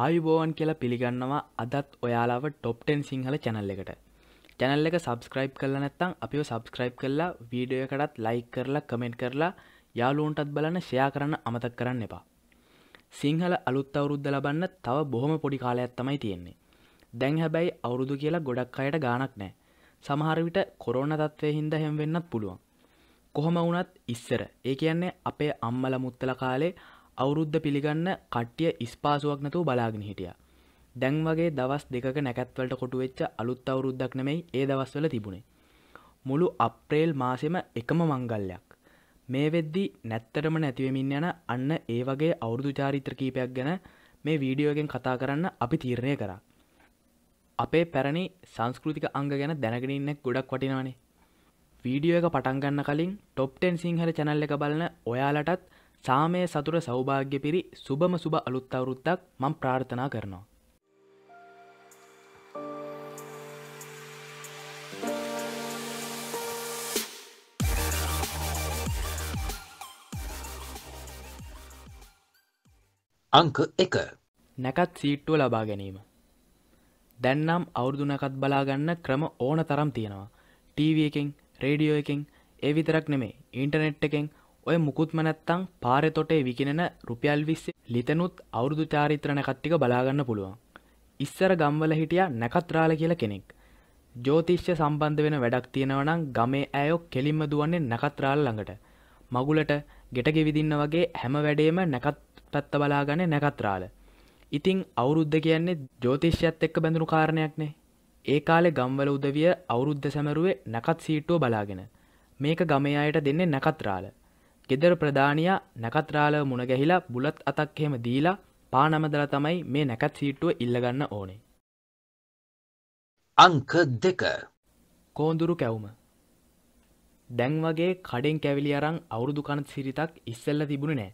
ආයුබෝවන් කියලා පිළිගන්නවා අදත් ඔයාලාව ටොප්ටෙන් සිංහල චැනල් එකට චැනල් එක සබස්ක්‍රයිබ් කරල නැත්තං අපි සබස්ක්‍රයිබ් කරලා වීඩියෝ එකටත් ලයි කරලා කමෙන්ට් කරලා යාලුවන්ටත් බලන්න ෂයා කරන්න අමතක් කරන්න එපා සිංහල අලුත් අවුරුද්ධ ලබන්න තව බොහොම පොඩි කාලයක් තමයි තියෙන්නේ දැන් හැබැයි අවුරුදු කියලා ගොඩක් අයට ගානක් නෑ සමහරවිට කොරෝණ තත්වය හින්ද හැම්වෙන්නත් පුළුවන් කොහොම වුනත් ඉස්සර ඒ කියන්නේ අපේ අම්මල මුත්තල කාලේ අවුරුද්ධ පිළිගන්න කට්ටිය ස්පාසුවක් නැතුව බලාගෙන හිටිය දැන් වගේ දවස් දෙක නැකත්වලට කොටුවෙච්ච අලුත් අවුරුද්දක් නෙමෙයි ඒ දවස්වල තිබුණේ මුළු අප්‍රේල් මාසෙම එකම මංගල්ලයක් මේ වෙද්දි නැත්තටම නැතිවමින් යන අන්න ඒ වගේ අවුරුදු චාරිත්‍ර කීපයක් ගැන මේ වීඩියෝගෙන් කතා කරන්න අපි තීරණය කරා අපේ පැරණි සංස්කෘතික අංග ගැන දැනගෙනන්නෙක් ගොඩක් වටිනානේ වීඩියෝ එක පටන්ගන්න කලින් ටොප්ටෙන් සිංහල චැනල්ල එක බලන ඔයාලටත් සාමය සතුර සෞභාග්‍ය පිරි සුබම සුබ අලුත් අවුරුද්දක් මම ප්‍රාර්ථනා කරනවා. අංක එක නැකත් සීට්ටුව ලබා ගැනීම දැන්නම් අවුරදුනකත් බලාගන්න ක්‍රම ඕන තරම් තියෙනවා ටීව එකෙන් රේඩියෝ එකෙන් ඒ විතරක් නෙමේ ඉන්ටනෙට් එකෙන් ඔය මුකුත්ම නැත්තං පාරෙ තොටේ විකිනෙන රුපියල් විස්සේ ලිතනුත් අවුරුදු චාරිත්‍රණ කට්ටික බලාගන්න පුළුවන්. ඉස්සර ගම්වල හිටිය නැකත්රාල කියලා කෙනෙක්. ජෝතිශ්‍ය සම්බන්ධ වෙන වැඩක් තියෙනවනම් ගමේ ඇයෝ කෙලින්ම දුවන්නේ නැකත්රාල් ළඟට. මගුලට ගෙට ගෙවිදින්න වගේ හැම වැඩේම නැකත් පැත්ත බලාගන්නේ නැකත්රාල. ඉතිං අවුරුද්ධ කියන්නේ ජෝතිශ්‍යත් එක්ක බැඳුණු කාරණයක්නේ. ඒ කාලෙ ගම්වල උදවිය අවුරුද්ධ සැමරුවේ නැකත් සීට්ටුව බලාගෙන. මේක ගමේ අයට දෙන්නේ නැකත්රාල. ගෙදර ප්‍රධානයා නැකත්රාලව මුණගැහිලා බුලත් අතක් එහෙම දීලා පානමදලා තමයි මේ නැකත් සීට්ටුව ඉල්ලගන්න ඕනේ. අංක දෙක කෝඳුරු කැවුම දැන් වගේ කඩෙන් කැවිලි අරං අවුරුදු කණ සිරිතක් ඉස්සෙල්ල තිබුණ නෑ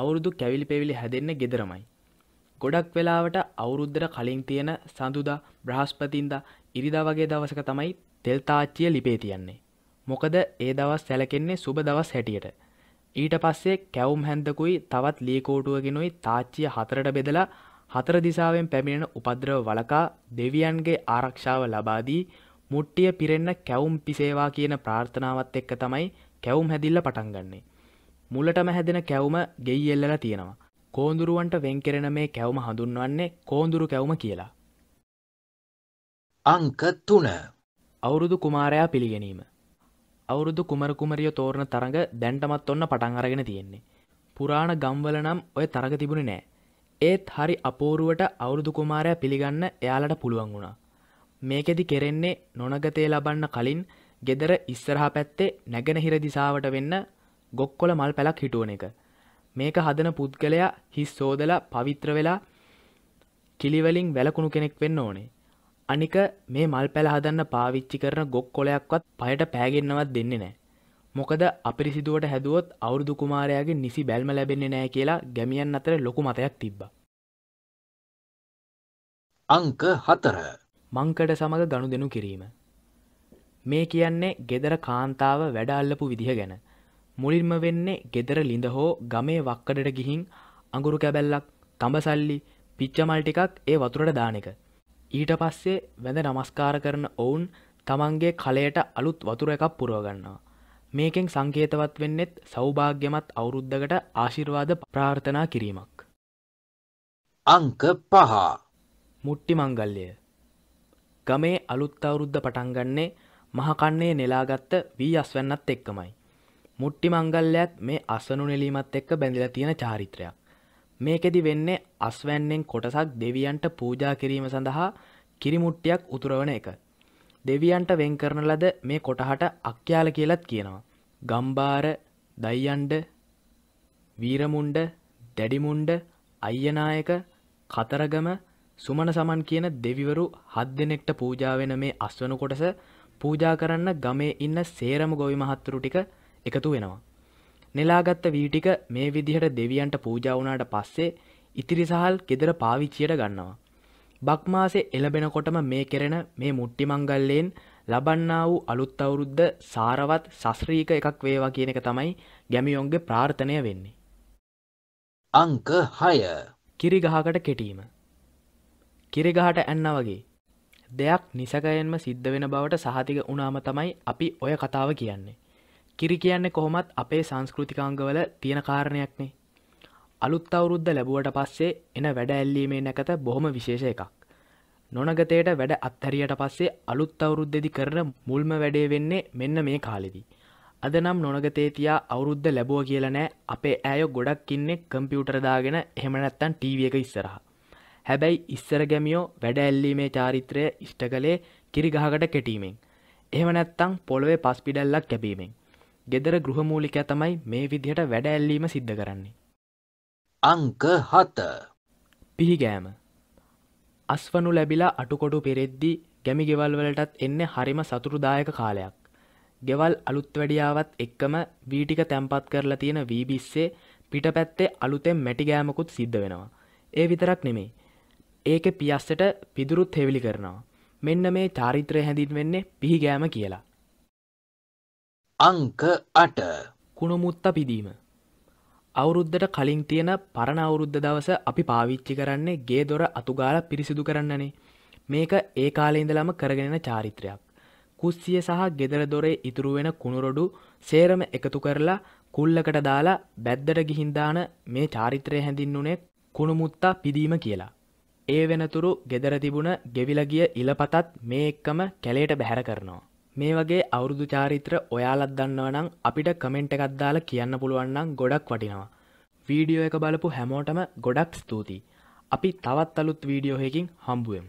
අවුරුදු කැවිලි පෙවිලි හැදෙන්න ගෙදරමයි. ගොඩක් වෙලාවට අවුරුද්දර කලින් තියෙන සඳුදා බ්‍රහස්පතින්ද ඉරිදා වගේ දවසක තමයි තෙල්තාච්චිය ලිපේ තියන්නේ. මොකද ඒ දවස් සැලකෙන්නේ සුබ දවස් හැටියට ඊට පස්සේ කැවුම් හැන්දකුයි තවත් ලීකෝටුවගෙනුයි තාච්චිය හතරට බෙදලා හතර දිසාවෙන් පැමිණෙන උපද්‍රව වලකා දෙවියන්ගේ ආරක්ෂාව ලබාදී මුට්ටිය පිරෙන්න කැවුම් පිසේවා කියන ප්‍රාර්ථනාවත් එක්ක තමයි කැවුම් හැදිල්ල පටන්ගන්නේ. මුලටම හැදෙන කැවුම ගෙයි එල්ලලා තියෙනවා. කෝඳුරුවන්ට වෙන්කරෙන මේ කැවම හඳුන්වන්නේ කෝඳුරු කැවම කියලා. අංක තුන අවුරුදු කුමාරයා පිළිගැනීම අවුරුදු කුමර කුමරිය තෝරණ තරඟ දැන්ටමත් ඔන්න පටන් අරගෙන තියෙන්නේ. පුරාණ ගම්වල නම් ඔය තරග තිබුණ නෑ. ඒත් හරි අපෝරුවට අවුරුදු කුමාරය පිළිගන්න එයාලට පුළුවන් වුණා. මේකෙදි කෙරෙන්නේ නොනගතය ලබන්න කලින් ගෙදර ඉස්සරහා පැත්තේ නැගෙනහිර දිසාවට වෙන්න ගොක්කොල මල් පැලක් හිටුවන එක. මේක හදන පුද්ගලයා හිස් සෝදලා පවිත්‍ර වෙලා කිලිවලින් වැලකුණු කෙනෙක් වෙන්න ඕනේ. අනික මේ මල් පැළ හදන්න පාවිච්චි කරන ගොක් කොලයක්වත් පයට පෑගෙන්න්නවත් දෙන්නේ නෑ. මොකද අපිරිසිදුවට හැදුවොත් අවුරුදු කුමාරයාගේ නිසි බැල්ම ලැබෙන්නේ නෑ කියලා ගැමියන් අතර ලොකු මතයක් තිබ්බ. අංක හතර මංකට සමඟ ගණු දෙනු කිරීම. මේ කියන්නේ ගෙදර කාන්තාව වැඩල්ලපු විදිහ ගැන. මුලින්ම වෙන්නේ ගෙදර ලිඳ හෝ ගමේ වක්කඩට ගිහින් අඟුරු කැබැල්ලක් තඹසල්ලි පිච්චමල් ටිකක් ඒ වතුරට දානක ඊට පස්සේ වැඳ නමස්කාර කරන ඔවුන් තමන්ගේ කලයට අලුත් වතුර එකක් පුරවගන්නවා. මේකෙන් සංකේතවත් වෙන්නෙත් සෞභාග්‍යමත් අවුරුද්ධකට ආශිර්වාද ප්‍රාර්ථනා කිරීමක්. අංක පහ මුට්ටි මංගල්ලය ගමේ අලුත් අවුරුද්ධ පටන්ගන්නේ මහකන්නේ නෙලාගත්ත වී අස්වැන්නත් එක්කමයි. මුට්ටි මංගල්ලයක්ත් මේ අසනු නෙලීමත් එක්ක බැඳිල තියෙන චාරිත්‍රයක්. මේකෙදි වෙන්නේ අස්වැන්නෙන් කොටසක් දෙවියන්ට පූජා කිරීම සඳහා කිරිමුට්ටියක් උතුරවන එක. දෙවියන්ට වෙන් කරන ලද මේ කොටහට අක්්‍යාල කියලත් කියනවා. ගම්බාර දයියන්ඩ වීරමුන්ඩ දැඩිමුන්ඩ අය්‍යනායක කතරගම සුමන සමන් කියන දෙවිවරු හත් දෙනෙක්ට පූජාවෙන මේ අස්වනු කොටස පූජා කරන්න ගමේ ඉන්න සේරම ගොවි මහත්තුරු ටික එකතු වෙනවා. නෙලාගත්ත වීටික මේ විදිහට දෙවියන්ට පූජාවනාට පස්සේ ඉතිරිසහල් ගෙදර පාවිච්චියට ගන්නවා. බක්මාසේ එළබෙනකොටම මේ කෙරෙන මේ මුට්ටිමංගල්ලයෙන් ලබන්නා වූ අලුත් අවුරුද්ධ සාරවත් සස්්‍රීක එකක් වේවා කියන එක තමයි ගැමියොන්ගේ ප්‍රාර්ථනය වෙන්නේ. අංක හය කිරිගහකට කෙටීම. කිරිගහට ඇන්න වගේ. දෙයක් නිසකයෙන්ම සිද්ධ වෙන බවට සහතික උනාම තමයි අපි ඔය කතාව කියන්නේ. කිරි කියන්නේ කොහොමත් අපේ සංස්කෘතිකාංගවල තියෙන කාරණයක්නේ. අලුත් අවුරුද්ධ ලැබුවට පස්සේ එන වැඩ ඇල්ලීමේ නැකත බොහොම විශේෂ එකක්. නොනගතයට වැඩ අත්හැරියට පස්සේ අලුත් අවුරුද්දෙදි කරන මුල්ම වැඩේ වෙන්නේ මෙන්න මේ කාලෙදි. අද නම් නොනගතේතියා අවුරුද්ධ ලැබුව කියලනෑ අපේ ඇය ගොඩක් ඉන්නෙ කම්පියුටරදාගෙන හෙමනැත්තන් ටීව එක ඉස්සරහ. හැබැයි ඉස්සර ගැමියෝ වැඩ ඇල්ලීමේ චාරිත්‍රය ඉෂ්ට කලේ කිරිගහකට කෙටීමෙන්. එහෙම නැත්තං පොළොවේ පස්පිඩල්ලක් කැබීමෙන්. ගෙදර ගෘහමූලිකය තමයි මේ විදිහට වැඩ ඇල්ලීම සිද්ධ කරන්නේ. අංක හත පිහිගෑම අස්වනු ලැබිලා අටුකොඩු පෙරෙද්දි ගැමි ගෙවල්වලටත් එන්න හරිම සතුරුදායක කාලයක්. ගෙවල් අලුත් වැඩියාවත් එක්කම වීටික තැම්පත් කරලා තියෙන වීබිස්සේ පිට පැත්තේ අලුතෙන් මැටිගෑමකුත් සිද්ධ වෙනවා. ඒ විතරක් නෙමේ. ඒක පියස්සට පිදුරුත් හෙවිලි කරනවා. මෙන්න මේ චාරිත්‍රය හැඳින් වෙන්නේ පිහිගෑම කියලා. අංක අට කුණුමුත්ත පිදීම අවුරුද්ධට කලින් තියෙන පරණ අවුරුද්ධ දවස අපි පාවිච්චි කරන්නේ ගේ දොර අතුගාල පිරිසිදු කරන්නනේ මේක ඒ කාලේඉඳලම කරගෙනෙන චාරිත්‍රයක් කුස්සිය සහ ගෙදර දොරේ ඉතුරුවෙන කුණුරොඩු සේරම එකතු කරලා කුල්ලකට දාලා බැද්දට ගිහින්දාන මේ චාරිත්‍රය හැඳින්නුනේ කුණුමුත්තා පිදීම කියලා ඒ වෙනතුරු ගෙදර තිබුණ ගෙවිලගිය ඉලපතත් මේ එක්කම කැලේට බැහැර කරනවා මේ වගේ අවුරුදු චාරිත්‍ර ඔයාලත් දන්නවනම් අපිට කමෙන්ට් එකත් දාලා කියන්න පුළුවන්නම් ගොඩක් වටිනවා. වීඩියෝ එක බලපු හැමෝටම ගොඩක් ස්තුතියි. අපි තවත් අලුත් වීඩියෝහකින් හම්බුවම්.